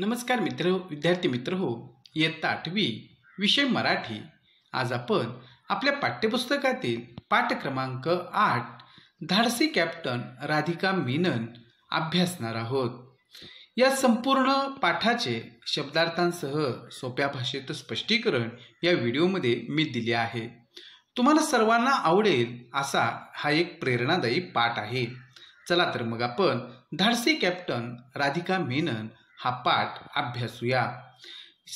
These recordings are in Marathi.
नमस्कार मित्र विद्यार्थी मित्र हो इयत्ता आठवी विषय मराठी आज आपण आपल्या पाठ्यपुस्तकातील पाठ क्रमांक आठ धाडसी कॅप्टन राधिका मेनन अभ्यासणार आहोत या संपूर्ण पाठाचे शब्दार्थांसह सोप्या भाषेत स्पष्टीकरण या व्हिडिओमध्ये मी दिले आहे तुम्हाला सर्वांना आवडेल असा हा एक प्रेरणादायी पाठ आहे चला तर मग आपण धाडसी कॅप्टन राधिका मेनन हा पाठ अभ्यासूया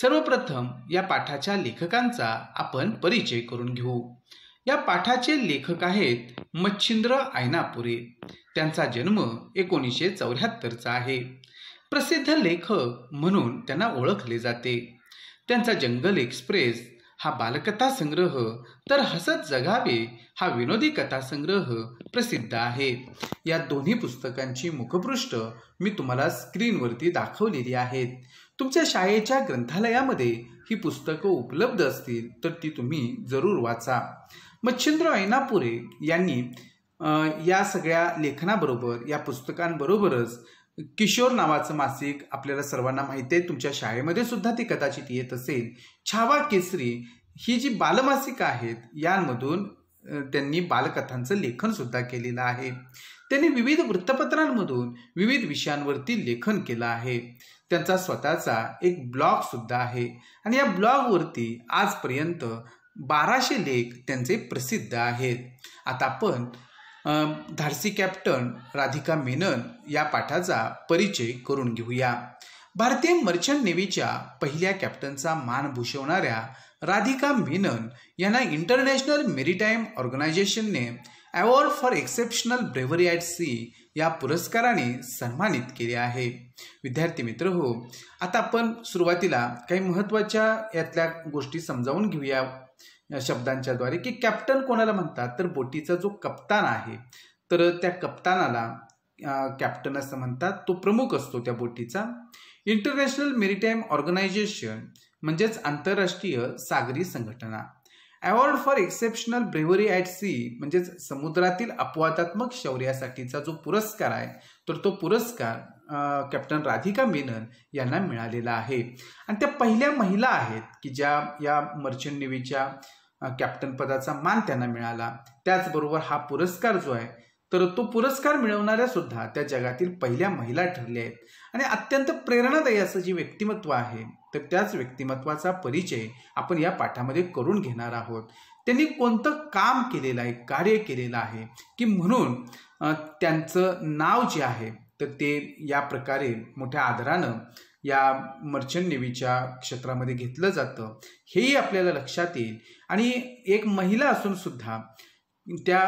सर्वप्रथम या पाठाच्या लेखकांचा आपण परिचय करून घेऊ या पाठाचे लेखक आहेत मच्छिंद्र आयनापुरे त्यांचा जन्म एकोणीसशे चौऱ्याहत्तरचा आहे प्रसिद्ध लेखक म्हणून त्यांना ओळखले जाते त्यांचा जंगल एक्सप्रेस हा बालकथा संग्रह तर हसत जगावे हा विनोदी कथा संग्रह प्रसिद्ध आहे या दोन्ही पुस्तकांची मुखपृष्ठ मी तुम्हाला स्क्रीनवरती दाखवलेली आहेत तुमच्या शाळेच्या ग्रंथालयामध्ये ही पुस्तकं उपलब्ध असतील तर ती तुम्ही जरूर वाचा मच्छिंद्र ऐनापुरे यांनी या सगळ्या लेखनाबरोबर या पुस्तकांबरोबरच किशोर नावाचं मासिक आपल्याला सर्वांना माहिती आहे तुमच्या शाळेमध्ये सुद्धा ती कदाचित येत असेल छावा केसरी ही जी बालमासिक आहेत यांमधून त्यांनी बालकथांचं लेखन सुद्धा केलेलं आहे त्यांनी विविध वृत्तपत्रांमधून विविध विषयांवरती लेखन केलं आहे त्यांचा स्वतःचा एक ब्लॉग सुद्धा आहे आणि या ब्लॉगवरती आजपर्यंत बाराशे लेख त्यांचे प्रसिद्ध आहेत आता आपण धारसी कॅप्टन राधिका मेनन या पाठाचा परिचय करून घेऊया भारतीय मर्चंट नेव्हीच्या पहिल्या कॅप्टनचा मान भूषवणाऱ्या राधिका मेनन यांना इंटरनॅशनल मेरीटाईम ऑर्गनायझेशनने award for exceptional bravery at sea या पुरस्काराने सन्मानित केले आहे विद्यार्थी मित्र हो आता आपण सुरुवातीला काही महत्त्वाच्या यातल्या गोष्टी समजावून घेऊया शब्दांच्या द्वारे की कॅप्टन कोणाला म्हणतात तर बोटीचा जो कप्तान आहे तर त्या कप्तानाला कॅप्टन असं म्हणतात तो प्रमुख असतो त्या बोटीचा इंटरनॅशनल मेरीटाईम ऑर्गनायझेशन म्हणजेच आंतरराष्ट्रीय सागरी संघटना award for exceptional bravery at sea म्हणजेच समुद्रातील अपवादात्मक शौर्यासाठीचा जो पुरस्कार आहे तर तो पुरस्कार कॅप्टन राधिका मेनन यांना मिळालेला आहे आणि त्या पहिल्या महिला आहेत की ज्या या मर्चंट नेव्हीच्या कॅप्टन पदाचा मान त्यांना मिळाला त्याचबरोबर हा पुरस्कार जो आहे तर तो पुरस्कार मिळवणाऱ्या सुद्धा त्या जगातील पहिल्या महिला ठरल्या आहेत आणि अत्यंत प्रेरणादायी असं जे व्यक्तिमत्व आहे तर त्याच व्यक्तिमत्वाचा परिचय आपण या पाठामध्ये करून घेणार आहोत त्यांनी कोणतं काम केलेलं आहे कार्य केलेलं आहे की म्हणून त्यांचं नाव जे आहे तर ते या प्रकारे मोठ्या आदरानं या मर्चंट नेव्हीच्या क्षेत्रामध्ये घेतलं जातं हेही आपल्याला लक्षात येईल आणि एक महिला असून सुद्धा त्या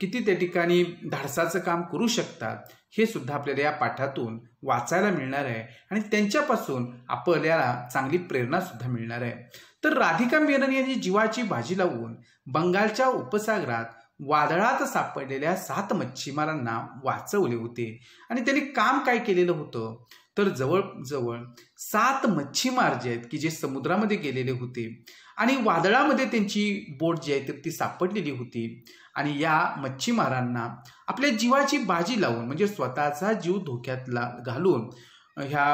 किती त्या ठिकाणी धाडसाचं काम करू शकतात हे सुद्धा आपल्याला या पाठातून वाचायला मिळणार आहे आणि त्यांच्यापासून आपल्याला चांगली प्रेरणा सुद्धा मिळणार आहे तर राधिका मेनन यांनी जीवाची भाजी लावून बंगालच्या उपसागरात वादळात सापडलेल्या सात मच्छीमारांना वाचवले होते आणि त्यांनी काम काय केलेलं होतं तर जवळजवळ सात मच्छीमार जे आहेत की जे समुद्रामध्ये गेलेले होते आणि वादळामध्ये त्यांची बोट जी आहे ती सापडलेली होती आणि या मच्छीमारांना आपल्या जीवाची बाजी लावून म्हणजे स्वतःचा जीव धोक्यातला घालून ह्या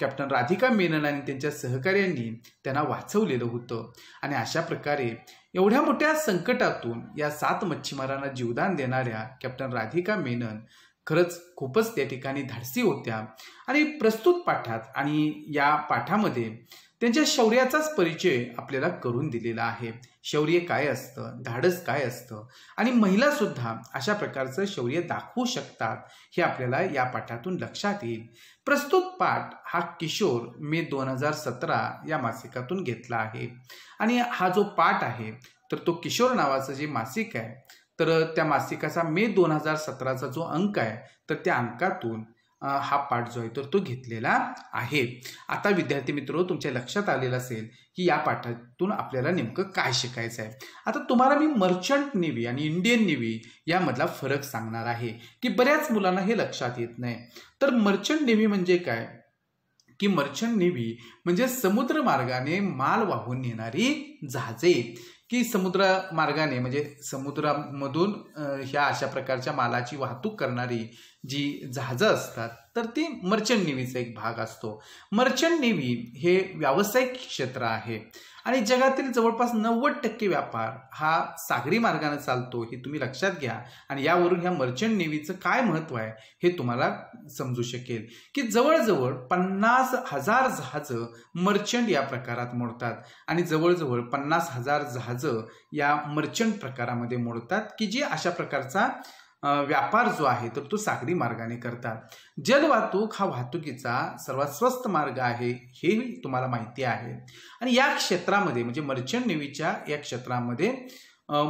कॅप्टन राधिका मेनन आणि त्यांच्या सहकार्यांनी त्यांना वाचवलेलं होतं आणि अशा प्रकारे एवढ्या मोठ्या संकटातून या सात मच्छीमारांना जीवदान देणाऱ्या कॅप्टन राधिका मेनन खरंच खूपच त्या ठिकाणी धाडसी होत्या आणि प्रस्तुत पाठात आणि या पाठामध्ये त्यांच्या शौर्याचाच परिचय आपल्याला करून दिलेला आहे शौर्य काय असतं धाडस काय असतं आणि महिला सुद्धा अशा प्रकारचं शौर्य दाखवू शकतात हे आपल्याला या पाठातून लक्षात येईल प्रस्तुत पाठ हा किशोर मे दोन हजार सतरा या मासिकातून घेतला आहे आणि हा जो पाठ आहे तर तो किशोर नावाचं जे मासिक आहे तर त्या मासिकाचा मे दोन हजार सतराचा जो अंक आहे तर त्या अंकातून हा पाठ जो आहे तर तो घेतलेला आहे आता विद्यार्थी मित्र तुमच्या लक्षात आलेलं असेल की या पाठातून आपल्याला नेमकं काय शिकायचं आहे आता तुम्हाला मी मर्चंट नेव्ही आणि इंडियन नेव्ही यामधला फरक सांगणार आहे की बऱ्याच मुलांना हे लक्षात येत नाही तर मर्चंट नेव्ही म्हणजे काय की मर्चंट नेव्ही म्हणजे समुद्र मार्गाने माल वाहून नेणारी जहाजे की समुद्र मार्गाने म्हणजे समुद्रामधून ह्या अशा प्रकारच्या मालाची वाहतूक करणारी जी जहाजं असतात तर ती मर्चंट नेव्हीचा एक भाग असतो मर्चंट नेव्ही हे व्यावसायिक क्षेत्र आहे आणि जगातील जवळपास नव्वद टक्के व्यापार हा सागरी मार्गाने चालतो हे तुम्ही लक्षात घ्या आणि यावरून ह्या मर्चंट नेव्हीचं काय महत्व आहे हे तुम्हाला समजू शकेल की जवळजवळ पन्नास हजार जहाजं मर्चंट या प्रकारात मोडतात आणि जवळजवळ पन्नास हजार जहाजं या मर्चंट प्रकारामध्ये मोडतात की जे अशा प्रकारचा व्यापार जो आहे तर तो सागरी मार्गाने करतात जलवाहतूक हा वाहतुकीचा सर्वात स्वस्त मार्ग आहे हे तुम्हाला माहिती आहे आणि या क्षेत्रामध्ये म्हणजे मर्चंट नेव्हीच्या या क्षेत्रामध्ये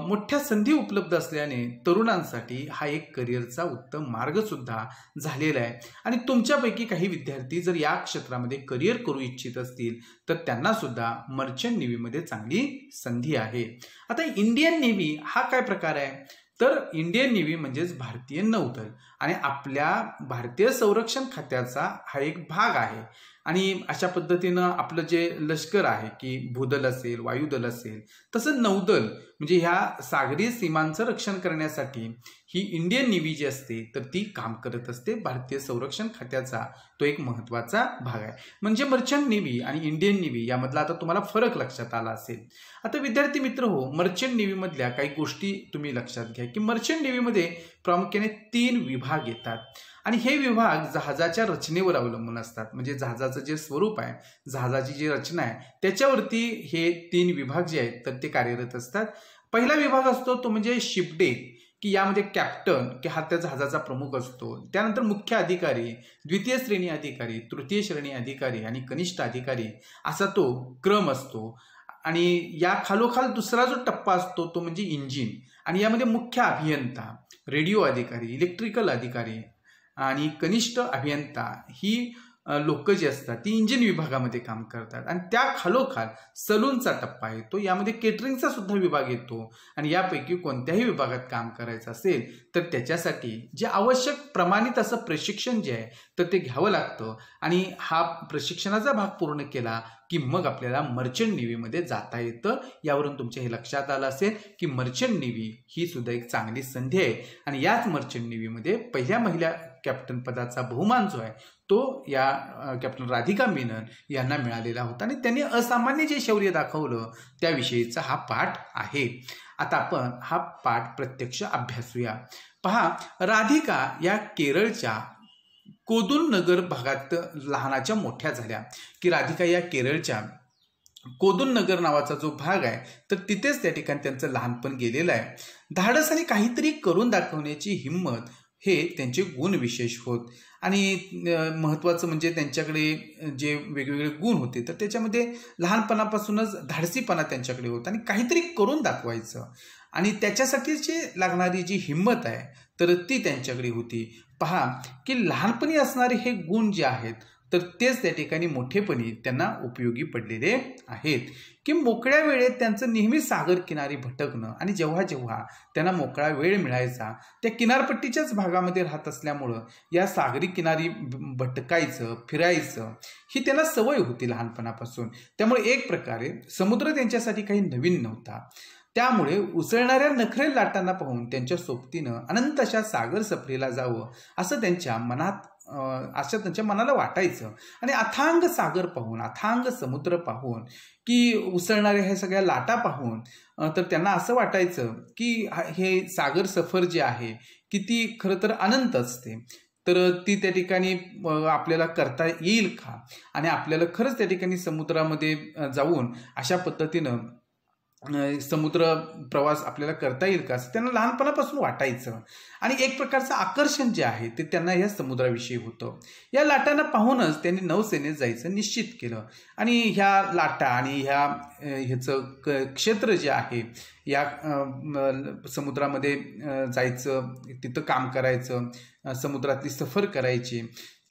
मोठ्या संधी उपलब्ध असल्याने तरुणांसाठी हा एक करिअरचा उत्तम मार्ग सुद्धा झालेला आहे आणि तुमच्यापैकी काही विद्यार्थी जर या क्षेत्रामध्ये करिअर करू इच्छित असतील तर त्यांना सुद्धा मर्चंट नेव्हीमध्ये चांगली संधी आहे आता इंडियन नेव्ही हा काय प्रकार आहे तर इंडियन नेव्ही म्हणजेच भारतीय नौदल आणि आपल्या भारतीय संरक्षण खात्याचा हा एक भाग आहे आणि अशा पद्धतीनं आपलं जे लष्कर आहे की भूदल असेल वायुदल असेल तसं नौदल म्हणजे ह्या सागरी सीमांचं रक्षण करण्यासाठी ही इंडियन नेव्ही जी असते तर ती काम करत असते भारतीय संरक्षण खात्याचा तो एक महत्त्वाचा भाग आहे म्हणजे मर्चंट नेव्ही आणि इंडियन नेव्ही यामधला आता तुम्हाला फरक लक्षात आला असेल आता विद्यार्थी मित्र हो मर्चंट नेव्हीमधल्या काही गोष्टी तुम्ही लक्षात घ्या की मर्चंट नेव्हीमध्ये प्रामुख्याने तीन विभाग येतात आणि हे विभाग जहाजाच्या रचनेवर अवलंबून असतात म्हणजे जहाजाचं जे स्वरूप आहे जहाजाची जी रचना आहे त्याच्यावरती हे तीन विभाग जे आहेत तर ते कार्यरत असतात पहिला विभाग असतो तो म्हणजे शिपडे की यामध्ये कॅप्टन की हा त्या जहाजाचा प्रमुख असतो त्यानंतर मुख्य अधिकारी द्वितीय श्रेणी अधिकारी तृतीय श्रेणी अधिकारी आणि कनिष्ठ अधिकारी असा तो क्रम असतो आणि या खालोखाल दुसरा जो टप्पा असतो तो म्हणजे इंजिन आणि यामध्ये मुख्य अभियंता रेडिओ अधिकारी इलेक्ट्रिकल अधिकारी आणि कनिष्ठ अभियंता ही लोक जी असतात ती इंजिन विभागामध्ये काम करतात आणि त्या खालोखाल सलूनचा टप्पा येतो यामध्ये केटरिंगचा सुद्धा विभाग येतो आणि यापैकी कोणत्याही विभागात काम करायचं असेल तर त्याच्यासाठी जे आवश्यक प्रमाणित असं प्रशिक्षण जे आहे तर ते घ्यावं लागतं आणि हा प्रशिक्षणाचा भाग पूर्ण केला की मग आपल्याला मर्चंट नेव्हीमध्ये जाता येतं यावरून तुमच्या हे लक्षात आलं असेल की मर्चंट नेव्ही ही सुद्धा एक चांगली संधी आहे आणि याच मर्चंट नेव्हीमध्ये पहिल्या महिला कॅप्टन पदाचा बहुमान जो आहे तो या कॅप्टन राधिका मेनन यांना मिळालेला होता आणि त्यांनी असामान्य जे शौर्य दाखवलं त्याविषयीचा हा पाठ आहे आता आपण हा पाठ प्रत्यक्ष अभ्यासूया पहा राधिका या केरळच्या कोदुल नगर भागात लहानाच्या मोठ्या झाल्या की राधिका या केरळच्या कोदुल नगर नावाचा जो भाग आहे तर तिथेच त्या ठिकाणी त्यांचं लहानपण गेलेलं आहे धाडस आणि काहीतरी करून दाखवण्याची हिंमत हे त्यांचे गुण विशेष होत आणि महत्त्वाचं म्हणजे त्यांच्याकडे जे वेगवेगळे गुण होते तर त्याच्यामध्ये लहानपणापासूनच धाडसीपणा त्यांच्याकडे होता आणि काहीतरी करून दाखवायचं आणि त्याच्यासाठी जे लागणारी जी हिंमत आहे तर ती त्यांच्याकडे होती पहा की लहानपणी असणारे हे गुण जे आहेत तर तेच त्या ठिकाणी मोठेपणी त्यांना उपयोगी पडलेले आहेत की मोकळ्या वेळेत त्यांचं नेहमी सागर किनारी भटकणं आणि जेव्हा जेव्हा त्यांना मोकळा वेळ मिळायचा त्या किनारपट्टीच्याच भागामध्ये राहत असल्यामुळं या सागरी किनारी भटकायचं फिरायचं ही त्यांना सवय होती लहानपणापासून त्यामुळे एक प्रकारे समुद्र त्यांच्यासाठी काही नवीन नव्हता त्यामुळे उसळणाऱ्या नखरेल लाटांना पाहून त्यांच्या सोबतीनं अनंत अशा सागर सफरीला जावं असं त्यांच्या मनात असं त्यांच्या मनाला वाटायचं आणि अथांग सागर पाहून अथांग समुद्र पाहून की उसळणाऱ्या ह्या सगळ्या लाटा पाहून तर त्यांना असं वाटायचं की हे सागर सफर जे आहे की ती खरं तर अनंत असते तर ती त्या ठिकाणी आपल्याला करता येईल का आणि आपल्याला खरंच त्या ठिकाणी समुद्रामध्ये जाऊन अशा पद्धतीनं समुद्र प्रवास आपल्याला करता येईल का असं त्यांना लहानपणापासून वाटायचं आणि एक प्रकारचं आकर्षण जे आहे ते त्यांना या समुद्राविषयी होतं या लाटांना पाहूनच त्यांनी नौसेनेत जायचं निश्चित केलं आणि ह्या लाटा आणि ह्या ह्याचं क क्षेत्र जे आहे या समुद्रामध्ये जायचं तिथं काम करायचं समुद्रातली सफर करायची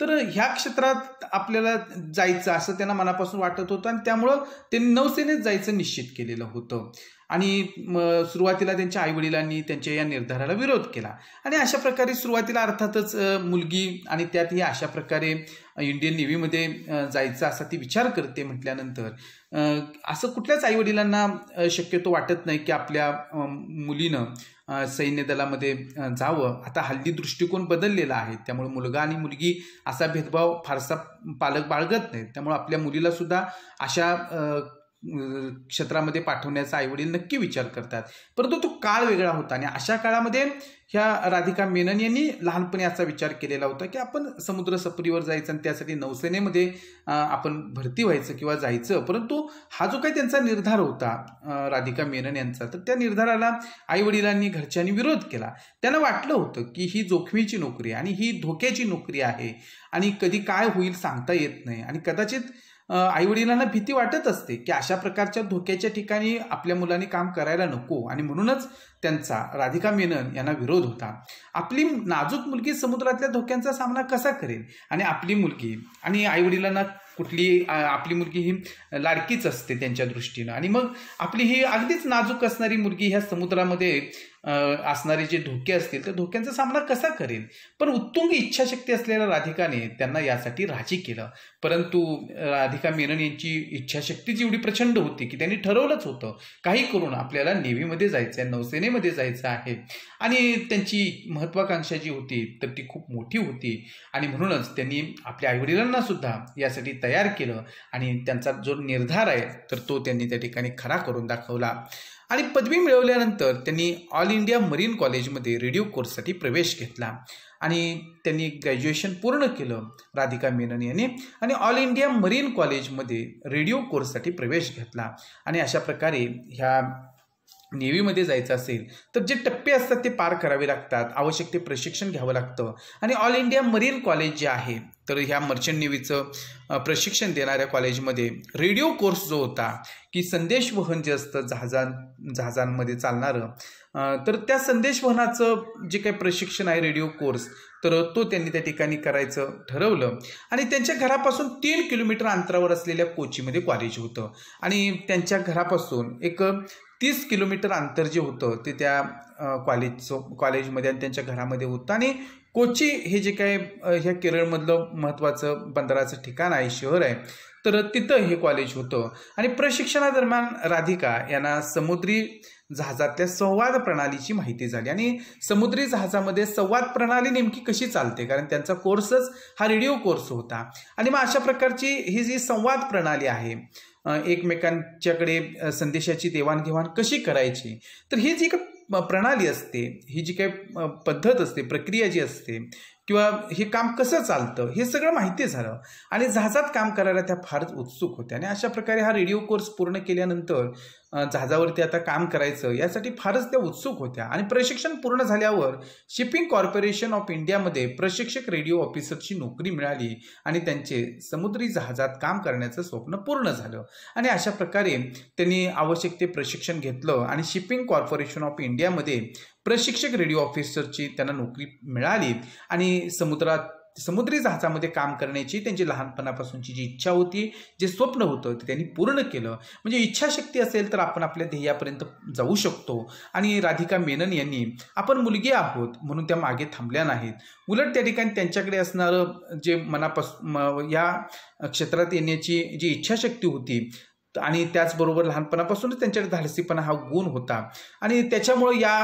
तर ह्या क्षेत्रात आपल्याला जायचं असं त्यांना मनापासून वाटत होतं आणि त्यामुळं त्यांनी नौसेनेत जायचं निश्चित केलेलं होतं आणि सुरुवातीला त्यांच्या आईवडिलांनी त्यांच्या या निर्धाराला विरोध केला आणि अशा प्रकारे सुरुवातीला अर्थातच मुलगी आणि त्यात ही अशा प्रकारे इंडियन नेव्हीमध्ये जायचा असा ती विचार करते म्हटल्यानंतर असं कुठल्याच आईवडिलांना शक्यतो वाटत नाही की आपल्या मुलीनं सैन्य दलामध्ये जावं आता हल्ली दृष्टिकोन बदललेला आहे त्यामुळे मुलगा आणि मुलगी असा भेदभाव फारसा पालक बाळगत नाहीत त्यामुळे आपल्या मुलीला सुद्धा अशा क्षेत्रामध्ये पाठवण्याचा आईवडील नक्की विचार करतात परंतु तो काळ वेगळा होता आणि अशा काळामध्ये ह्या राधिका मेनन यांनी लहानपणी असा विचार केलेला होता की आपण समुद्र सफरीवर जायचं आणि त्यासाठी नौसेनेमध्ये आपण भरती व्हायचं किंवा जायचं परंतु हा जो काही त्यांचा निर्धार होता राधिका मेनन यांचा तर त्या निर्धाराला वडिलांनी घरच्यांनी विरोध केला त्यांना वाटलं होतं की ही जोखमीची नोकरी आणि ही धोक्याची नोकरी आहे आणि कधी काय होईल सांगता येत नाही आणि कदाचित वडिलांना भीती वाटत असते की अशा प्रकारच्या धोक्याच्या ठिकाणी आपल्या मुलांनी काम करायला नको आणि म्हणूनच त्यांचा राधिका मेनन यांना विरोध होता आपली नाजूक मुलगी समुद्रातल्या धोक्यांचा सामना कसा करेल आणि आपली मुलगी आणि वडिलांना कुठली आपली मुलगी ही लाडकीच असते त्यांच्या दृष्टीनं आणि मग आपली ही अगदीच नाजूक असणारी मुलगी ह्या समुद्रामध्ये असणारे जे धोके असतील त्या धोक्यांचा सामना कसा करेल पण उत्तुंग इच्छाशक्ती असलेल्या राधिकाने त्यांना यासाठी राजी केलं परंतु राधिका मेनन यांची इच्छाशक्ती एवढी प्रचंड होती की त्यांनी ठरवलंच होतं काही करून आपल्याला नेव्हीमध्ये जायचं आहे नौसेनेमध्ये जायचं आहे आणि त्यांची महत्वाकांक्षा जी होती तर ती खूप मोठी होती आणि म्हणूनच त्यांनी आपल्या आईवडिलांना सुद्धा यासाठी तयार केलं आणि त्यांचा जो निर्धार आहे तर तो त्यांनी त्या ठिकाणी खरा करून दाखवला आणि पदवी मिळवल्यानंतर त्यांनी ऑल इंडिया मरीन कॉलेजमध्ये रेडिओ कोर्ससाठी प्रवेश घेतला आणि त्यांनी ग्रॅज्युएशन पूर्ण केलं राधिका मेनन यांनी आणि ऑल इंडिया मरीन कॉलेजमध्ये रेडिओ कोर्ससाठी प्रवेश घेतला आणि अशा प्रकारे ह्या नेव्हीमध्ये जायचं असेल तर जे टप्पे असतात ते पार करावे लागतात आवश्यक ते प्रशिक्षण घ्यावं लागतं आणि ऑल इंडिया मरीन कॉलेज जे आहे तर ह्या मर्चंट नेव्हीचं प्रशिक्षण देणाऱ्या कॉलेजमध्ये रेडिओ कोर्स जो होता की संदेश वहन जे असतं जहाजां जहाजांमध्ये चालणारं तर त्या संदेश वहनाचं जे काही प्रशिक्षण आहे रेडिओ कोर्स तर तो त्यांनी त्या ठिकाणी करायचं ठरवलं आणि त्यांच्या घरापासून तीन किलोमीटर अंतरावर असलेल्या कोचीमध्ये कॉलेज होतं आणि त्यांच्या घरापासून एक तीस किलोमीटर अंतर जे होतं ते त्या कॉलेजचं कॉलेजमध्ये आणि त्यांच्या घरामध्ये होतं आणि कोची हे जे काय ह्या केरळमधलं महत्त्वाचं बंदराचं ठिकाण आहे शहर आहे तर तिथं हे कॉलेज होतं आणि प्रशिक्षणादरम्यान राधिका यांना समुद्री जहाजातल्या संवाद प्रणालीची माहिती झाली आणि समुद्री जहाजामध्ये संवाद प्रणाली नेमकी कशी चालते कारण त्यांचा कोर्सच हा रेडिओ कोर्स होता आणि मग अशा प्रकारची ही जी संवाद प्रणाली आहे एकमेकांच्याकडे संदेशाची देवाणघेवाण कशी करायची तर ही जी प्रणाली असते ही जी काही पद्धत असते प्रक्रिया जी असते किंवा हे काम कसं चालतं हे सगळं माहिती झालं आणि जहाजात काम करायला त्या फारच उत्सुक होत्या आणि अशा प्रकारे हा रेडिओ कोर्स पूर्ण केल्यानंतर जहाजावरती आता काम करायचं यासाठी फारच त्या उत्सुक होत्या आणि प्रशिक्षण पूर्ण झाल्यावर शिपिंग कॉर्पोरेशन ऑफ इंडियामध्ये प्रशिक्षक रेडिओ ऑफिसरची नोकरी मिळाली आणि त्यांचे समुद्री जहाजात काम करण्याचं स्वप्न पूर्ण झालं आणि अशा प्रकारे त्यांनी आवश्यक ते प्रशिक्षण घेतलं आणि शिपिंग कॉर्पोरेशन ऑफ इंडियामध्ये प्रशिक्षक रेडिओ ऑफिसरची त्यांना नोकरी मिळाली आणि समुद्रात समुद्री जहाजामध्ये काम करण्याची त्यांची लहानपणापासूनची जी इच्छा होती जे स्वप्न होतं ते त्यांनी पूर्ण केलं म्हणजे इच्छाशक्ती असेल तर आपण आपल्या ध्येयापर्यंत जाऊ शकतो आणि राधिका मेनन यांनी आपण मुलगी आहोत म्हणून त्या मागे थांबल्या नाहीत उलट त्या ठिकाणी त्यांच्याकडे असणारं जे मनापासून या क्षेत्रात येण्याची जी इच्छाशक्ती होती आणि त्याचबरोबर लहानपणापासूनच त्यांच्याकडे धाडसीपणा हा गुण होता आणि त्याच्यामुळं या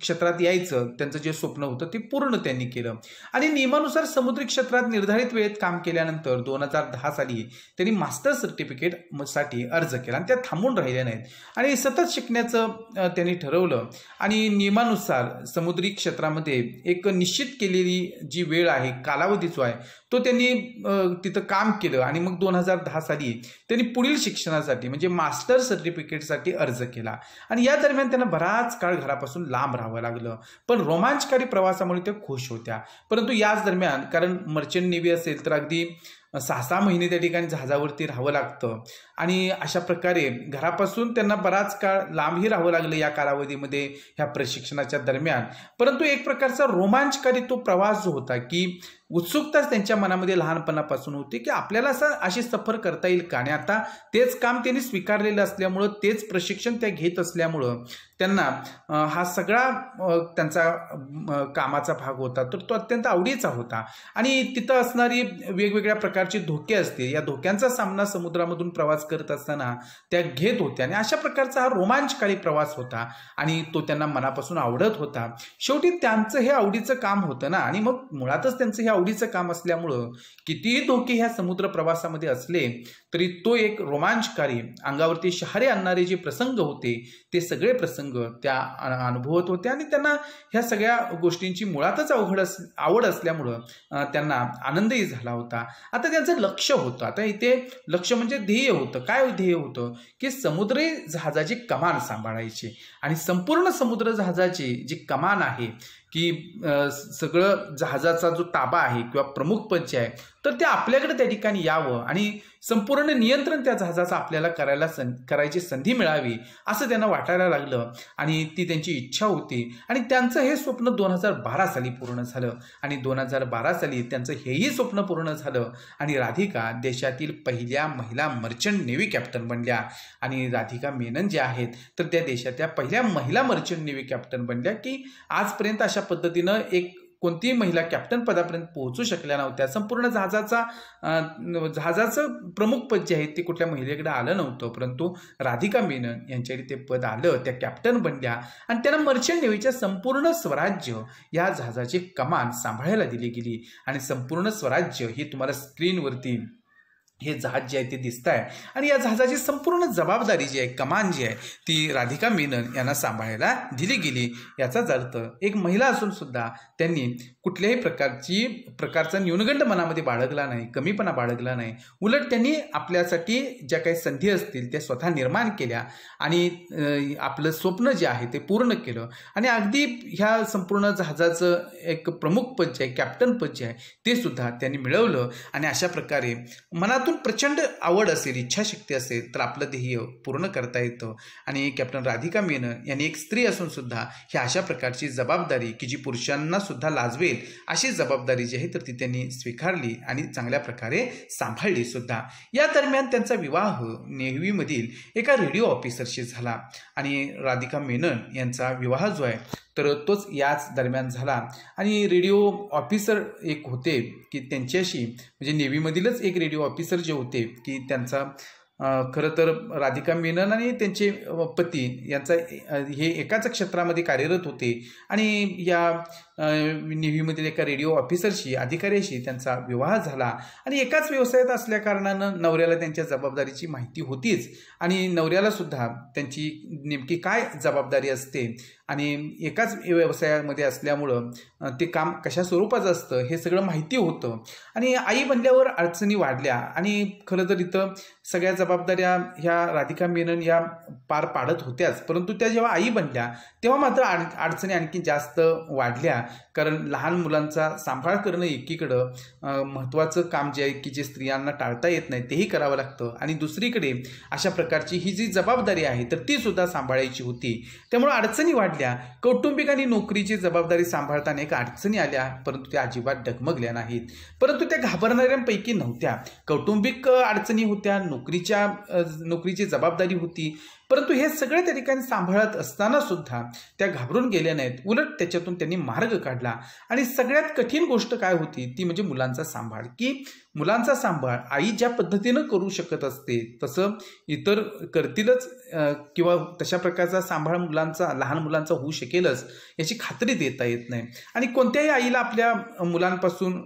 क्षेत्रात यायचं त्यांचं जे स्वप्न होतं ते पूर्ण त्यांनी केलं आणि नियमानुसार समुद्री क्षेत्रात निर्धारित वेळेत काम केल्यानंतर दोन हजार दहा साली त्यांनी मास्टर सर्टिफिकेट साठी अर्ज केला आणि त्या थांबून राहिल्या नाहीत आणि सतत शिकण्याचं त्यांनी ठरवलं आणि नियमानुसार समुद्री क्षेत्रामध्ये एक निश्चित केलेली जी वेळ आहे कालावधी जो आहे तो त्यांनी तिथं काम केलं आणि मग दोन हजार दहा साली त्यांनी पुढील शिक्षणासाठी म्हणजे मास्टर सर्टिफिकेटसाठी अर्ज केला आणि या दरम्यान त्यांना बराच काळ घरापासून लांब राहावं लागलं पण रोमांचकारी प्रवासामुळे त्या खुश होत्या परंतु याच दरम्यान कारण मर्चंट नेव्ही असेल तर अगदी सहा सहा महिने त्या ठिकाणी जहाजावरती राहावं लागतं आणि अशा प्रकारे घरापासून त्यांना बराच काळ लांबही राहावं लागलं या कालावधीमध्ये ह्या प्रशिक्षणाच्या दरम्यान परंतु एक प्रकारचा रोमांचकारी तो प्रवास जो होता की उत्सुकताच त्यांच्या मनामध्ये लहानपणापासून होती की आपल्याला असं अशी सफर करता येईल का आणि आता तेच काम त्यांनी स्वीकारलेलं असल्यामुळं तेच प्रशिक्षण त्या घेत असल्यामुळं त्यांना हा सगळा त्यांचा कामाचा भाग होता तर तो अत्यंत आवडीचा होता आणि तिथं असणारी वेगवेगळ्या प्रकारची धोके असते या धोक्यांचा सामना समुद्रामधून प्रवास करत असताना त्या घेत होत्या आणि अशा प्रकारचा हा रोमांचकारी प्रवास होता आणि तो त्यांना मनापासून आवडत होता शेवटी त्यांचं हे आवडीचं काम होतं ना आणि मग मुळातच त्यांचं हे आवडीचं काम असल्यामुळं कितीही धोके ह्या समुद्र प्रवासामध्ये असले तरी तो एक रोमांचकारी अंगावरती शहारे आणणारे जे प्रसंग होते ते सगळे प्रसंग त्या अनुभवत होते आणि त्यांना ह्या सगळ्या गोष्टींची मुळातच अवघड अस आवड असल्यामुळं त्यांना आनंदही झाला होता आता त्यांचं लक्ष होतं आता इथे लक्ष म्हणजे ध्येय होतं काय ध्येय होतं की समुद्री जहाजाची कमान सांभाळायची आणि संपूर्ण समुद्र जहाजाची जी कमान आहे की सगळं जहाजाचा जो ताबा आहे किंवा प्रमुख पद जे आहे तर ते आपल्याकडे त्या ठिकाणी यावं आणि संपूर्ण नियंत्रण त्या जहाजाचं आपल्याला करायला सं करायची संधी मिळावी असं त्यांना वाटायला लागलं आणि ती त्यांची इच्छा होती आणि त्यांचं हे स्वप्न दोन हजार बारा साली पूर्ण झालं आणि दोन हजार बारा साली त्यांचं हेही स्वप्न पूर्ण झालं आणि राधिका देशातील पहिल्या महिला मर्चंट नेव्ही कॅप्टन बनल्या आणि राधिका मेनन ज्या आहेत तर त्या देशातल्या पहिल्या महिला मर्चंट नेव्ही कॅप्टन बनल्या की आजपर्यंत अशा पद्धतीनं एक कोणतीही महिला कॅप्टन पदापर्यंत पोहोचू शकल्या नव्हत्या संपूर्ण जहाजाचा जहाजाचं प्रमुख पद जे आहे ते कुठल्या महिलेकडे आलं नव्हतं परंतु राधिका मेनन यांच्याकडे ते पद आलं त्या कॅप्टन बनल्या आणि त्यांना मर्चंट नेव्हीच्या संपूर्ण स्वराज्य या जहाजाची कमान सांभाळायला दिली गेली आणि संपूर्ण स्वराज्य ही तुम्हाला स्क्रीनवरती हे जहाज जे आहे ते दिसत आहे आणि या जहाजाची संपूर्ण जबाबदारी जी आहे कमान जी आहे ती राधिका मेनन यांना सांभाळायला दिली गेली याचाच अर्थ एक महिला असून सुद्धा त्यांनी कुठल्याही प्रकारची प्रकारचा न्यूनगंड मनामध्ये बाळगला नाही कमीपणा बाळगला नाही उलट त्यांनी आपल्यासाठी ज्या काही संधी असतील त्या स्वतः निर्माण केल्या आणि आपलं स्वप्न जे आहे ते पूर्ण केलं आणि अगदी ह्या संपूर्ण जहाजाचं एक प्रमुख पद जे आहे कॅप्टन पद जे आहे ते सुद्धा त्यांनी मिळवलं आणि अशा प्रकारे मनात मनातून प्रचंड आवड असेल इच्छाशक्ती असेल तर आपलं ध्येय पूर्ण करता येतं आणि कॅप्टन राधिका मेनन यांनी एक स्त्री असून सुद्धा ही अशा प्रकारची जबाबदारी की जी पुरुषांना सुद्धा लाजवेल अशी जबाबदारी जी आहे तर ती त्यांनी स्वीकारली आणि चांगल्या प्रकारे सांभाळली सुद्धा या दरम्यान त्यांचा विवाह नेहवीमधील एका रेडिओ ऑफिसरशी झाला आणि राधिका मेनन यांचा विवाह जो आहे तर तोच याच दरम्यान झाला आणि रेडिओ ऑफिसर एक होते की त्यांच्याशी म्हणजे नेव्हीमधीलच एक रेडिओ ऑफिसर जे होते की त्यांचा खरं तर राधिका मेनन आणि त्यांचे पती यांचा हे एकाच क्षेत्रामध्ये कार्यरत होते आणि या नेव्हीमधील एका रेडिओ ऑफिसरशी अधिकाऱ्याशी त्यांचा विवाह झाला आणि एकाच व्यवसायात असल्याकारणानं नवऱ्याला त्यांच्या जबाबदारीची माहिती होतीच आणि नवऱ्याला सुद्धा त्यांची नेमकी काय जबाबदारी असते आणि एकाच व्यवसायामध्ये असल्यामुळं ते काम कशा स्वरूपाचं असतं हे सगळं माहिती होतं आणि आई बनल्यावर अडचणी वाढल्या आणि खरं तर इथं सगळ्या जबाबदाऱ्या ह्या राधिका मेनन या पार पाडत होत्याच परंतु त्या जेव्हा आई बनल्या तेव्हा मात्र अडचणी आणखी जास्त वाढल्या कारण लहान मुलांचा सांभाळ करणं एकीकडं महत्त्वाचं काम जे आहे की जे स्त्रियांना टाळता येत नाही तेही करावं लागतं आणि दुसरीकडे अशा प्रकारची ही जी जबाबदारी आहे तर ती सुद्धा सांभाळायची होती त्यामुळे अडचणी वाढल्या कौटुंबिक आणि नोकरीची जबाबदारी सांभाळताना एक अडचणी आल्या परंतु त्या अजिबात डगमगल्या नाहीत परंतु त्या घाबरणाऱ्यांपैकी नव्हत्या कौटुंबिक अडचणी होत्या नोकरीच्या नोकरीची जबाबदारी होती परंतु हे सगळे त्या ठिकाणी सांभाळत असताना सुद्धा त्या घाबरून गेल्या नाहीत उलट त्याच्यातून त्यांनी मार्ग काढला आणि सगळ्यात कठीण गोष्ट काय होती ती म्हणजे मुलांचा सांभाळ की मुलांचा सांभाळ आई ज्या पद्धतीनं करू शकत असते तसं इतर करतीलच किंवा तशा प्रकारचा सांभाळ मुलांचा लहान मुलांचा होऊ शकेलच याची खात्री देता येत नाही आणि कोणत्याही आईला आपल्या मुलांपासून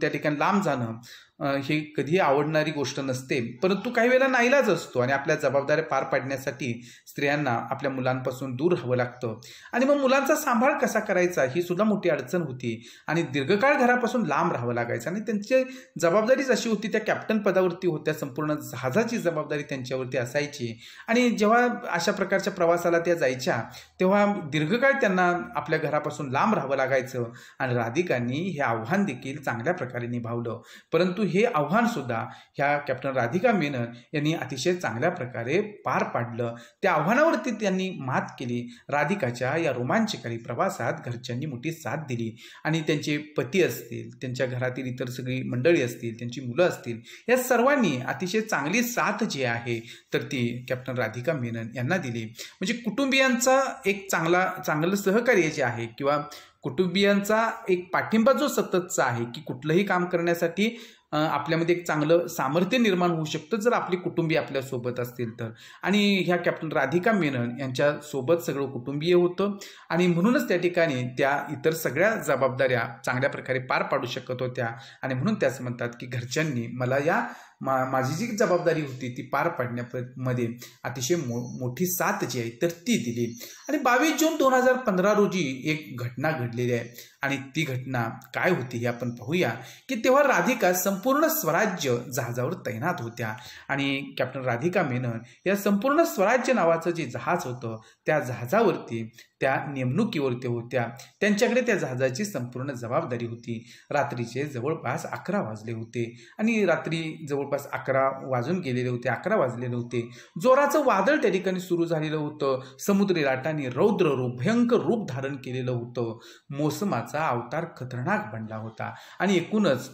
त्या ठिकाणी लांब जाणं हे कधीही आवडणारी गोष्ट नसते परंतु काही वेळेला नाईलाच असतो आणि आपल्या जबाबदाऱ्या पार पाडण्यासाठी स्त्रियांना आपल्या मुलांपासून दूर राहावं लागतं आणि मग मुलांचा सांभाळ कसा करायचा ही सुद्धा मोठी अडचण होती आणि दीर्घकाळ घरापासून लांब राहावं लागायचं आणि त्यांची जबाबदारीच अशी होती त्या कॅप्टन पदावरती होत्या संपूर्ण जहाजाची जबाबदारी त्यांच्यावरती असायची आणि जेव्हा अशा प्रकारच्या प्रवासाला त्या जायच्या तेव्हा दीर्घकाळ त्यांना आपल्या घरापासून लांब राहावं लागायचं आणि राधिकांनी हे आव्हान देखील चांगल्या प्रकारे निभावलं परंतु हे आव्हान सुद्धा ह्या कॅप्टन राधिका मेनन यांनी अतिशय चांगल्या प्रकारे पार पाडलं त्या आव्हानावरती त्यांनी मात केली राधिकाच्या या रोमांचकारी प्रवासात घरच्यांनी मोठी साथ दिली आणि त्यांचे पती असतील त्यांच्या घरातील इतर सगळी मंडळी असतील त्यांची मुलं असतील या सर्वांनी अतिशय चांगली साथ जी आहे तर ती कॅप्टन राधिका मेनन यांना दिली म्हणजे कुटुंबियांचा एक चांगला चांगलं सहकार्य जे आहे किंवा कुटुंबियांचा एक पाठिंबा जो सततचा आहे की कुठलंही काम करण्यासाठी आपल्यामध्ये एक चांगलं सामर्थ्य निर्माण होऊ शकतं जर आपली कुटुंबीय आपल्यासोबत असतील तर आणि ह्या कॅप्टन राधिका मेनन यांच्यासोबत सगळं कुटुंबीय होतं आणि म्हणूनच त्या ठिकाणी त्या इतर सगळ्या जबाबदाऱ्या चांगल्या प्रकारे पार पाडू शकत होत्या आणि म्हणून त्याच म्हणतात की घरच्यांनी मला या मा माझी जी जबाबदारी होती ती पार पाडण्यामध्ये अतिशय मो मोठी साथ जी आहे तर ती दिली आणि बावीस जून दोन हजार पंधरा रोजी एक घटना घडलेली आहे आणि ती घटना काय होती हे आपण पाहूया की तेव्हा राधिका संपूर्ण स्वराज्य जहाजावर तैनात होत्या आणि कॅप्टन राधिका मेनन या संपूर्ण स्वराज्य नावाचं जे जहाज होतं त्या जहाजावरती त्या नेमणुकीवरती होत्या त्यांच्याकडे त्या जहाजाची संपूर्ण जबाबदारी होती रात्रीचे जवळपास अकरा वाजले होते आणि रात्री जवळपास अकरा वाजून गेलेले होते अकरा वाजलेले होते जोराचं वादळ त्या ठिकाणी सुरू झालेलं होतं समुद्री लाटांनी रौद्र रूप भयंकर रूप धारण केलेलं होतं मोसमात रामाचा अवतार खतरनाक बनला होता आणि एकूणच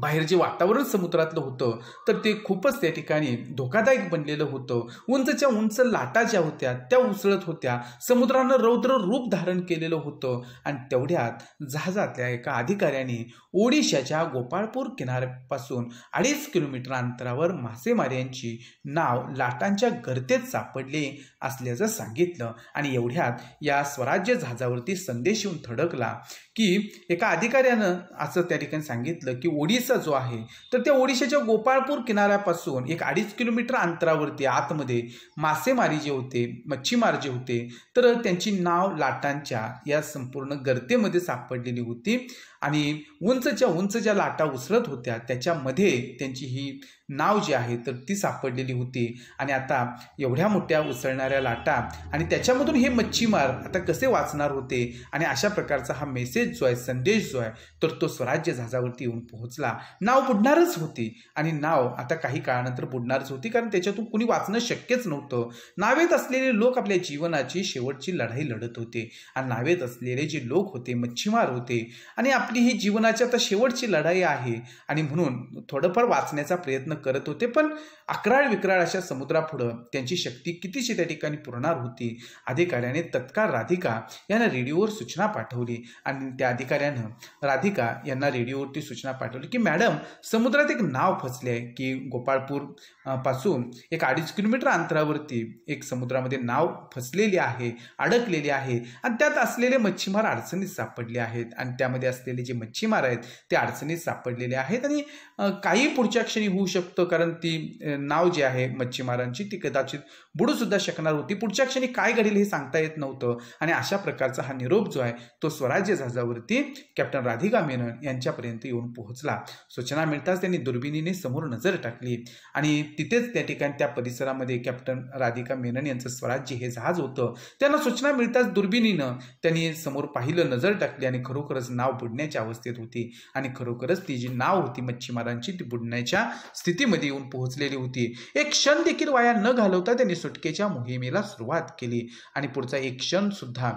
बाहेर जे वातावरण समुद्रातलं होतं तर ते खूपच त्या ठिकाणी धोकादायक बनलेलं होतं उंचच्या उंच लाटा ज्या होत्या त्या उसळत होत्या समुद्रानं रौद्र रूप धारण केलेलं होतं आणि तेवढ्यात जहाजातल्या एका अधिकाऱ्याने ओडिशाच्या गोपाळपूर किनाऱ्यापासून अडीच किलोमीटर अंतरावर मासेमाऱ्यांची नाव लाटांच्या गर्तेत सापडले असल्याचं सांगितलं आणि एवढ्यात या स्वराज्य जहाजावरती संदेश येऊन थडकला की एका अधिकाऱ्यानं असं त्या ठिकाणी सांगितलं की ओडी ओडिशा जो आहे तर त्या ओडिशाच्या गोपाळपूर किनाऱ्यापासून एक अडीच किलोमीटर अंतरावरती आतमध्ये मासेमारी जे होते मच्छीमार जे होते तर त्यांची नाव लाटांच्या या संपूर्ण गर्तेमध्ये सापडलेली होती आणि उंचच्या उंच ज्या लाटा उसरत होत्या त्याच्यामध्ये त्यांची ही नाव जी आहे तर ती सापडलेली होती आणि आता एवढ्या मोठ्या उसळणाऱ्या लाटा आणि त्याच्यामधून हे मच्छीमार आता कसे वाचणार होते आणि अशा प्रकारचा हा मेसेज जो आहे संदेश जो आहे तर तो स्वराज्य जहाजावरती येऊन पोहोचला नाव बुडणारच होती आणि नाव आता काही काळानंतर बुडणारच होती कारण त्याच्यातून कुणी वाचणं शक्यच नव्हतं नावेत असलेले लोक आपल्या जीवनाची शेवटची लढाई लढत होते आणि नावेत असलेले जे लोक होते मच्छीमार होते आणि आप आपली ही जीवनाची आता शेवटची लढाई आहे आणि म्हणून थोडंफार वाचण्याचा प्रयत्न करत होते पण अकराळ विक्राळ अशा समुद्रापुढं त्यांची शक्ती कितीशी त्या ठिकाणी पुरणार होती अधिकाऱ्याने तत्काळ राधिका यांना रेडिओवर सूचना पाठवली आणि त्या अधिकाऱ्यानं राधिका यांना रेडिओवरती सूचना पाठवली की मॅडम समुद्रात एक नाव फसले आहे की गोपाळपूर पासून एक अडीच किलोमीटर अंतरावरती एक समुद्रामध्ये नाव फसलेली आहे अडकलेली आहे आणि त्यात असलेले मच्छीमार अडचणीत सापडले आहेत आणि त्यामध्ये असलेले जे मच्छीमार आहेत ते अडचणीत सापडलेले आहेत आणि काही पुढच्या क्षणी होऊ शकतं कारण ती नाव जे आहे मच्छीमारांची ती कदाचित बुडू सुद्धा शकणार होती पुढच्या क्षणी काय घडेल हे सांगता येत नव्हतं आणि अशा प्रकारचा हा निरोप जो आहे तो स्वराज्य जहाजावरती कॅप्टन राधिका मेनन यांच्यापर्यंत येऊन पोहोचला सूचना मिळताच त्यांनी दुर्बिणीने समोर नजर टाकली आणि तिथेच त्या ठिकाणी त्या परिसरामध्ये कॅप्टन राधिका मेनन यांचं स्वराज्य हे जहाज होतं त्यांना सूचना मिळताच दुर्बिणीनं त्यांनी समोर पाहिलं नजर टाकली आणि खरोखरच नाव बुडण्याची बुडण्याच्या अवस्थेत होती आणि खरोखरच ती जी नाव होती मच्छीमारांची ती बुडण्याच्या स्थितीमध्ये येऊन पोहोचलेली होती एक क्षण देखील वाया न घालवता त्यांनी सुटकेच्या मोहिमेला सुरुवात केली आणि पुढचा एक क्षण सुद्धा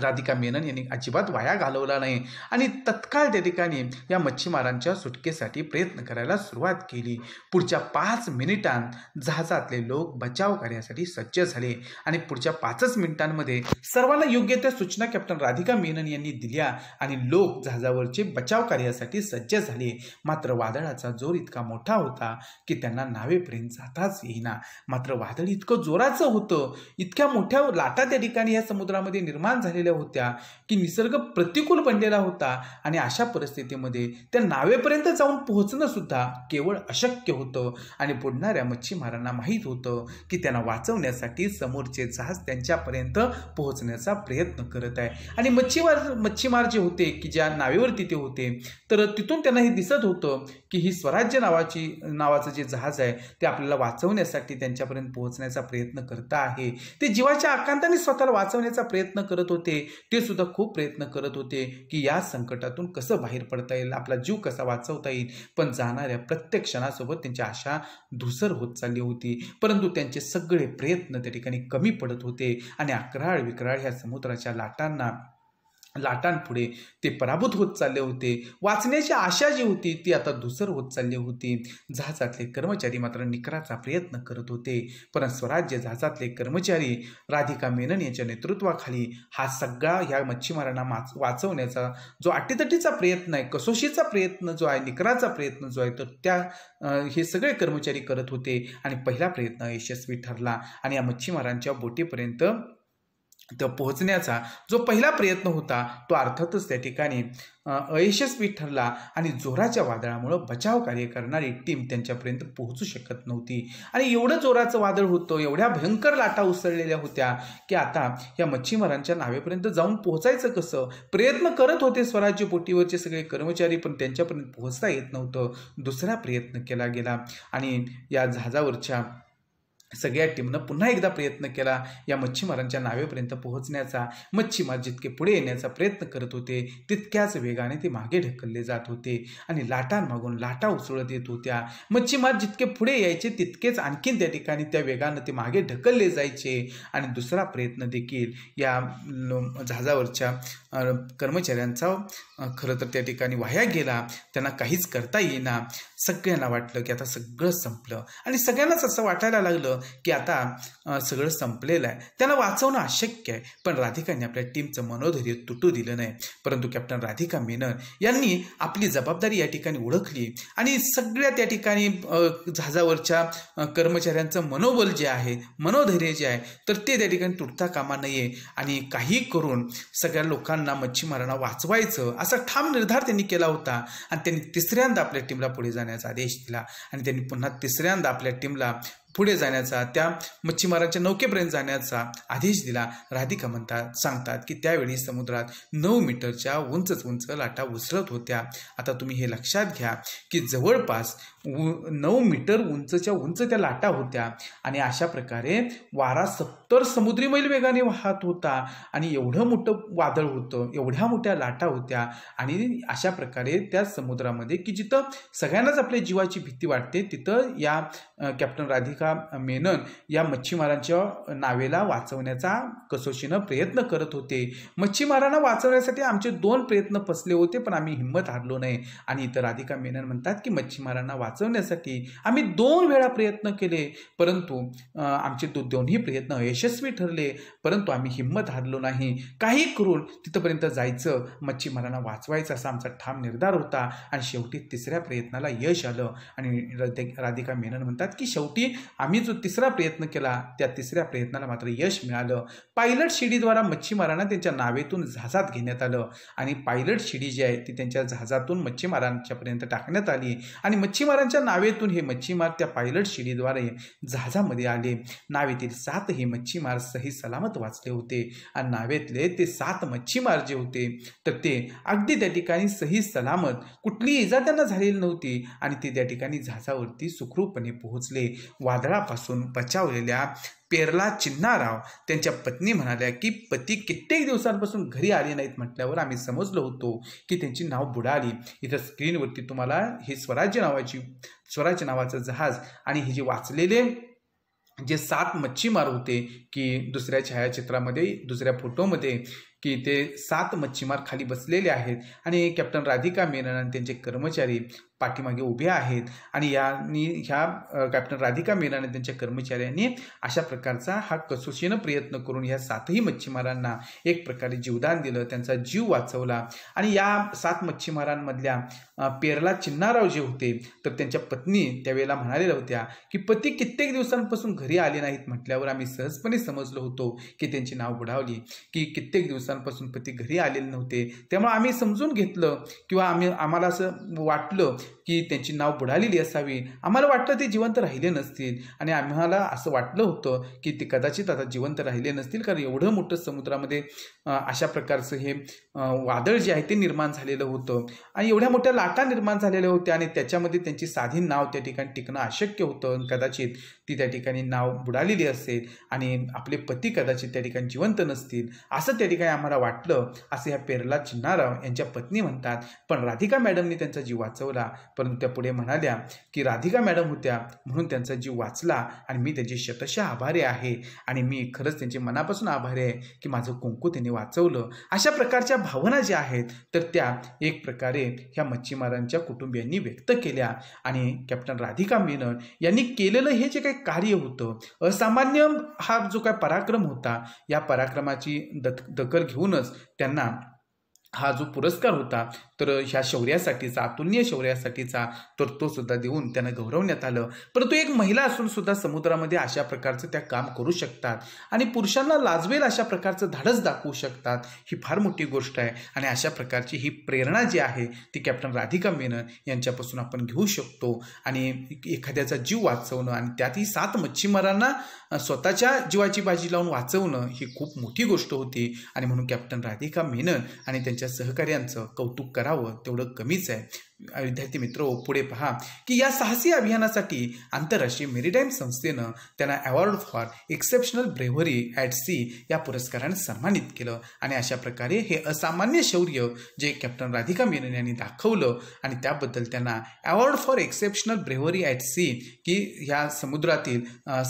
राधिका मेनन यांनी अजिबात वाया घालवला नाही आणि तत्काळ त्या ठिकाणी या मच्छीमारांच्या सुटकेसाठी प्रयत्न करायला सुरुवात केली पुढच्या पाच मिनिटांत जहाजातले लोक बचाव कार्यासाठी सज्ज झाले आणि पुढच्या पाचच मिनिटांमध्ये सर्वांना योग्य त्या सूचना कॅप्टन राधिका मेनन यांनी दिल्या आणि लोक जहाजावरचे बचाव कार्यासाठी सज्ज झाले मात्र वादळाचा जोर इतका मोठा होता की त्यांना नावेपर्यंत जाताच येईना मात्र वादळ इतकं जोराचं होतं इतक्या मोठ्या लाटा त्या ठिकाणी या समुद्रामध्ये निर्माण झाले होत्या की निसर्ग प्रतिकूल बनलेला होता आणि अशा परिस्थितीमध्ये त्या नावेपर्यंत जाऊन पोहोचणं सुद्धा केवळ अशक्य होतं आणि बुडणाऱ्या मच्छीमारांना माहीत होतं की त्यांना वाचवण्यासाठी समोरचे जहाज त्यांच्यापर्यंत पोहोचण्याचा प्रयत्न करत आहे आणि मच्छीमार मच्छीमार जे होते की ज्या नावेवर तिथे होते तर तिथून त्यांना हे दिसत होतं की ही स्वराज्य नावाची नावाचं जे जहाज आहे ते आपल्याला वाचवण्यासाठी त्यांच्यापर्यंत पोहोचण्याचा प्रयत्न करत आहे ते जीवाच्या आकांताने स्वतःला वाचवण्याचा प्रयत्न करत होते होते ते सुद्धा खूप प्रयत्न करत होते की या संकटातून कसं बाहेर पडता येईल आपला जीव कसा वाचवता येईल पण जाणाऱ्या प्रत्येक क्षणासोबत त्यांची आशा धुसर होत चालली होती परंतु त्यांचे सगळे प्रयत्न त्या ठिकाणी कमी पडत होते आणि अकराळ विक्राळ ह्या समुद्राच्या लाटांना लाटांपुढे ते पराभूत होत चालले होते वाचण्याची आशा जी होती ती आता धुसर होत चालली होती जहाजातले कर्मचारी मात्र निकराचा प्रयत्न करत होते पण स्वराज्य जहाजातले कर्मचारी राधिका मेनन यांच्या नेतृत्वाखाली हा सगळा ह्या मच्छीमारांना वाचवण्याचा जो आटीतटीचा प्रयत्न आहे कसोशीचा प्रयत्न जो आहे निकराचा प्रयत्न जो आहे तर त्या हे सगळे कर्मचारी करत होते आणि पहिला प्रयत्न यशस्वी ठरला आणि या मच्छीमारांच्या बोटीपर्यंत तो पोहोचण्याचा जो पहिला प्रयत्न होता तो अर्थातच त्या ठिकाणी अयशस्वी ठरला आणि जोराच्या वादळामुळं बचाव कार्य करणारी टीम त्यांच्यापर्यंत पोहोचू शकत नव्हती आणि एवढं जोराचं वादळ होतं एवढ्या भयंकर लाटा उसळलेल्या होत्या की आता या मच्छीमारांच्या नावेपर्यंत जाऊन पोहोचायचं कसं प्रयत्न करत होते स्वराज्य बोटीवरचे सगळे कर्मचारी पण त्यांच्यापर्यंत पोहोचता येत नव्हतं दुसरा प्रयत्न केला गेला आणि या जहाजावरच्या सगळ्या टीमनं पुन्हा एकदा प्रयत्न केला या मच्छीमारांच्या नावेपर्यंत पोहोचण्याचा मच्छीमार जितके पुढे येण्याचा प्रयत्न करत होते तितक्याच वेगाने ते मागे ढकलले जात होते आणि लाटांमागून लाटा उचळत येत होत्या मच्छीमार जितके पुढे यायचे तितकेच आणखीन त्या ठिकाणी त्या वेगानं ते मागे ढकलले जायचे आणि दुसरा प्रयत्न देखील या जहाजावरच्या कर्मचाऱ्यांचा खरं तर त्या ठिकाणी वाया गेला त्यांना काहीच करता येईना सगळ्यांना वाटलं की आता सगळं संपलं आणि सगळ्यांनाच असं वाटायला लागलं की आता सगळं संपलेलं आहे त्याला वाचवणं अशक्य आहे पण राधिकाने आपल्या टीमचं मनोधैर्य तुटू दिलं नाही परंतु कॅप्टन राधिका मेनन यांनी आपली जबाबदारी या ठिकाणी ओळखली आणि सगळ्या त्या ठिकाणी जहाजावरच्या कर्मचाऱ्यांचं मनोबल जे आहे मनोधैर्य जे आहे तर ते त्या ठिकाणी तुटता कामा नये आणि काही करून सगळ्या लोकांना मच्छीमारांना वाचवायचं असा ठाम निर्धार त्यांनी केला होता आणि त्यांनी तिसऱ्यांदा आपल्या टीमला पुढे जाण्याचा आदेश दिला आणि त्यांनी पुन्हा तिसऱ्यांदा आपल्या टीमला पुढे जाण्याचा त्या मच्छीमारांच्या नौकेपर्यंत जाण्याचा आदेश दिला राधिका म्हणतात सांगतात की त्यावेळी समुद्रात नऊ मीटरच्या उंचच उंच लाटा उसळत होत्या आता तुम्ही हे लक्षात घ्या की जवळपास उ नऊ मीटर उंचच्या उंच त्या लाटा होत्या आणि अशा प्रकारे वारा सप तर समुद्री मैल वेगाने वाहत होता आणि एवढं मोठं वादळ होतं एवढ्या मोठ्या लाटा होत्या आणि अशा प्रकारे त्या समुद्रामध्ये की जिथं सगळ्यांनाच आपल्या जीवाची भीती वाटते तिथं या कॅप्टन राधिका मेनन या मच्छीमारांच्या नावेला वाचवण्याचा कसोशीनं प्रयत्न करत होते मच्छीमारांना वाचवण्यासाठी आमचे दोन प्रयत्न फसले होते पण आम्ही हिंमत हारलो नाही आणि इतर राधिका मेनन म्हणतात की मच्छीमारांना वाचवण्यासाठी आम्ही दोन वेळा प्रयत्न केले परंतु आमचे दोन्ही प्रयत्न यश यशस्वी ठरले परंतु आम्ही हिंमत हारलो नाही काही करून तिथंपर्यंत जायचं मच्छीमारांना वाचवायचं असा आमचा ठाम निर्धार होता आणि शेवटी तिसऱ्या प्रयत्नाला यश आलं आणि राधिका मेनन म्हणतात की शेवटी आम्ही जो तिसरा प्रयत्न केला त्या तिसऱ्या प्रयत्नाला मात्र यश मिळालं पायलट शिडीद्वारा मच्छीमारांना त्यांच्या नावेतून जहाजात घेण्यात आलं आणि पायलट शिडी जी आहे ती त्यांच्या जहाजातून मच्छीमारांच्यापर्यंत टाकण्यात आली आणि मच्छीमारांच्या नावेतून हे मच्छीमार त्या पायलट शिडीद्वारे जहाजामध्ये आले नावेतील सात हे मच्छी मच्छीमार सही सलामत वाचले होते आणि नावेतले ते सात मच्छीमार जे होते तर ते अगदी त्या ठिकाणी सही सलामत कुठली इजा त्यांना झालेली नव्हती आणि ते त्या ठिकाणी झाजावरती सुखरूपणे पोहोचले वादळापासून बचावलेल्या पेरला चिन्नाराव त्यांच्या पत्नी म्हणाल्या की पती कित्येक दिवसांपासून घरी आले नाहीत म्हटल्यावर आम्ही समजलो होतो की त्यांची नाव बुडाली इथं स्क्रीनवरती तुम्हाला हे स्वराज्य नावाची स्वराज्य नावाचं जहाज आणि हे जे वाचलेले जे सात मच्छीमार होते की दुसऱ्या छायाचित्रामध्ये दुसऱ्या फोटोमध्ये की ते सात मच्छीमार खाली बसलेले आहेत आणि कॅप्टन राधिका मेनन आणि त्यांचे कर्मचारी पाठीमागे उभे आहेत आणि यांनी ह्या कॅप्टन राधिका मेनन आणि त्यांच्या कर्मचाऱ्यांनी अशा प्रकारचा हा कसोशीनं प्रयत्न करून ह्या सातही मच्छीमारांना एक प्रकारे जीवदान दिलं त्यांचा जीव वाचवला आणि या सात मच्छीमारांमधल्या पेरला चिन्नाराव जे होते तर त्यांच्या पत्नी त्यावेळेला म्हणालेल्या होत्या की पती कित्येक दिवसांपासून घरी आले नाहीत म्हटल्यावर आम्ही सहजपणे समजलो होतो की त्यांची नाव बुडावली की कित्येक दिवसांपासून पती घरी आलेले नव्हते त्यामुळे आम्ही समजून घेतलं किंवा आम्ही आम्हाला असं वाटलं की त्यांची नाव बुडालेली असावी आम्हाला वाटलं ते जिवंत राहिले नसतील आणि आम्हाला असं वाटलं होतं की ते कदाचित आता जिवंत राहिले नसतील कारण एवढं मोठं समुद्रामध्ये अशा प्रकारचं हे वादळ जे आहे ते निर्माण झालेलं होतं आणि एवढ्या मोठ्या लाटा निर्माण झालेल्या होत्या आणि त्याच्यामध्ये त्यांची साधी नाव त्या ठिकाणी टिकणं अशक्य होतं कदाचित ती त्या ठिकाणी नाव बुडालेली असेल आणि आपले पती कदाचित त्या ठिकाणी जिवंत नसतील असं त्या ठिकाणी आम्हाला वाटलं असं ह्या पेरला चिन्हाराव यांच्या पत्नी म्हणतात पण राधिका मॅडमनी त्यांचा जीव वाचवला परंतु त्या पुढे म्हणाल्या की राधिका मॅडम होत्या म्हणून त्यांचा जीव वाचला आणि मी त्यांची शतशः आभारी आहे आणि मी खरंच त्यांचे मनापासून आभारी आहे की माझं कुंकू त्यांनी वाचवलं अशा प्रकारच्या भावना ज्या आहेत तर त्या एक प्रकारे ह्या मच्छीमारांच्या कुटुंबियांनी व्यक्त केल्या आणि कॅप्टन राधिका मेनन यांनी केलेलं हे जे काही कार्य होतं असामान्य हा जो काय पराक्रम होता या पराक्रमाची दख दखल घेऊनच त्यांना हा जो पुरस्कार होता तर ह्या शौर्यासाठीचा अतुलनीय शौर्यासाठीचा तर तो सुद्धा देऊन त्यांना गौरवण्यात आलं परंतु एक महिला असून सुद्धा समुद्रामध्ये अशा प्रकारचं त्या काम करू शकतात आणि पुरुषांना लाजवेल अशा प्रकारचं धाडस दाखवू शकतात ही फार मोठी गोष्ट आहे आणि अशा प्रकारची ही प्रेरणा जी आहे ती कॅप्टन राधिका मेनन यांच्यापासून आपण घेऊ शकतो आणि एखाद्याचा जीव वाचवणं आणि त्यातही सात मच्छीमारांना स्वतःच्या जीवाची बाजी लावून वाचवणं ही खूप मोठी गोष्ट होती आणि म्हणून कॅप्टन राधिका मेनन आणि त्यांच्या सहकार्यांचं कौतुक करा करावं तेवढं कमीच आहे विद्यार्थी मित्र पुढे पहा की या साहसी अभियानासाठी आंतरराष्ट्रीय मेरीटाईम संस्थेनं त्यांना award for exceptional bravery at sea या पुरस्काराने सन्मानित केलं आणि अशा प्रकारे हे असामान्य शौर्य जे कॅप्टन राधिका मेनन यांनी दाखवलं आणि त्याबद्दल त्यांना award for exceptional bravery at sea की ह्या समुद्रातील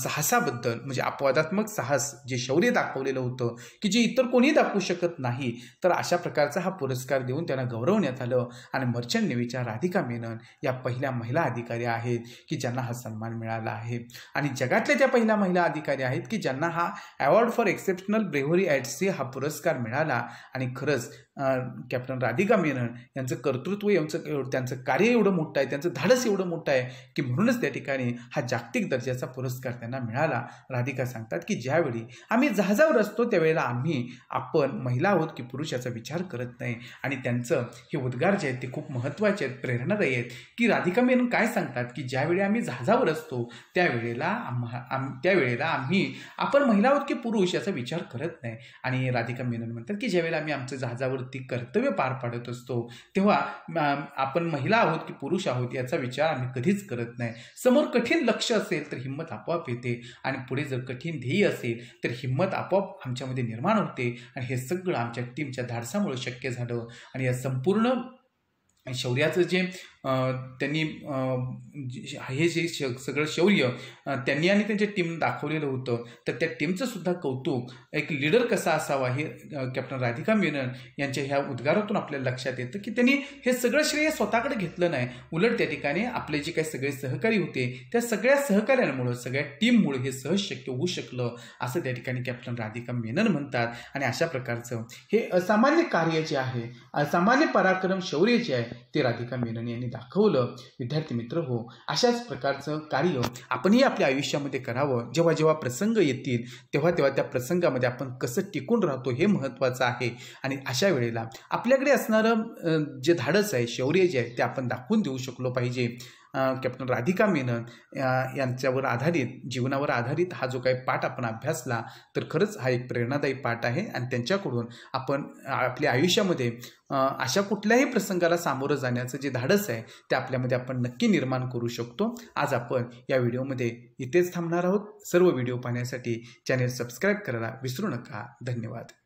साहसाबद्दल म्हणजे अपवादात्मक साहस जे शौर्य दाखवलेलं होतं की जे इतर कोणी दाखवू शकत नाही तर अशा प्रकारचा हा पुरस्कार देऊन त्यांना गौरवण्यात आलं आणि मर्चंट नेव्हीच्या राधिका मेनन या पहिल्या महिला अधिकारी आहेत की ज्यांना हा सन्मान मिळाला आहे आणि जगातल्या त्या पहिल्या महिला अधिकारी आहेत की ज्यांना हा award for exceptional bravery at sea हा पुरस्कार मिळाला आणि खरंच कॅप्टन राधिका मेनन यांचं कर्तृत्व यांचं त्यांचं कार्य एवढं मोठं आहे त्यांचं धाडस एवढं मोठं आहे की म्हणूनच त्या ठिकाणी हा जागतिक दर्जाचा पुरस्कार त्यांना मिळाला राधिका सांगतात की ज्यावेळी आम्ही जहाजावर असतो त्यावेळेला आम्ही आपण महिला आहोत की पुरुष याचा विचार करत नाही आणि त्यांचं हे उद्गार जे आहेत ते खूप महत्त्वाचे महत्त्वाचे आहेत प्रेरणादायी आहेत की राधिका मेनन काय सांगतात की ज्यावेळी आम्ही जहाजावर असतो त्यावेळेला आम्हा आम त्यावेळेला आम्ही आपण महिला आहोत की पुरुष याचा विचार करत नाही आणि राधिका मेनन म्हणतात की ज्यावेळेला आम्ही आमचं जहाजावरती कर्तव्य पार पाडत असतो तेव्हा आपण महिला आहोत की पुरुष आहोत याचा विचार आम्ही कधीच करत नाही समोर कठीण लक्ष असेल तर हिंमत आपोआप येते आणि पुढे जर कठीण ध्येय असेल तर हिंमत आपोआप आमच्यामध्ये निर्माण होते आणि हे सगळं आमच्या टीमच्या धाडसामुळे शक्य झालं आणि या संपूर्ण 像我们说的 त्यांनी हे जे सगळं शौर्य त्यांनी आणि त्यांच्या टीम दाखवलेलं होतं तर त्या टीमचं सुद्धा कौतुक एक लीडर कसा असावा हे कॅप्टन राधिका मेनन यांच्या ह्या उद्गारातून आपल्याला लक्षात येतं की त्यांनी हे सगळं श्रेय स्वतःकडे घेतलं नाही उलट त्या ठिकाणी आपले जे काही सगळे सहकारी होते त्या सगळ्या सहकाऱ्यांमुळं सगळ्या टीममुळे हे सहज शक्य होऊ शकलं असं त्या ठिकाणी कॅप्टन राधिका मेनन म्हणतात आणि अशा प्रकारचं हे असामान्य कार्य जे आहे असामान्य पराक्रम शौर्य जे आहे ते राधिका मेनन यांनी दाखवलं विद्यार्थी मित्र हो अशाच प्रकारचं कार्य आपणही आपल्या आयुष्यामध्ये करावं जेव्हा जेव्हा प्रसंग येतील तेव्हा तेव्हा त्या प्रसंगामध्ये आपण कसं टिकून राहतो हे महत्त्वाचं आहे आणि अशा वेळेला आपल्याकडे असणारं जे धाडस आहे शौर्य जे आहे ते आपण दाखवून देऊ शकलो पाहिजे कॅप्टन राधिका मेनन यांच्यावर आधारित जीवनावर आधारित हा जो काही पाठ आपण अभ्यासला तर खरंच हा एक प्रेरणादायी पाठ आहे आणि त्यांच्याकडून आपण आपल्या आयुष्यामध्ये अशा कुठल्याही प्रसंगाला सामोरं जाण्याचं जे धाडस आहे ते आपल्यामध्ये आपण नक्की निर्माण करू शकतो आज आपण या व्हिडिओमध्ये इथेच थांबणार आहोत सर्व व्हिडिओ पाहण्यासाठी चॅनेल सबस्क्राईब करायला विसरू नका धन्यवाद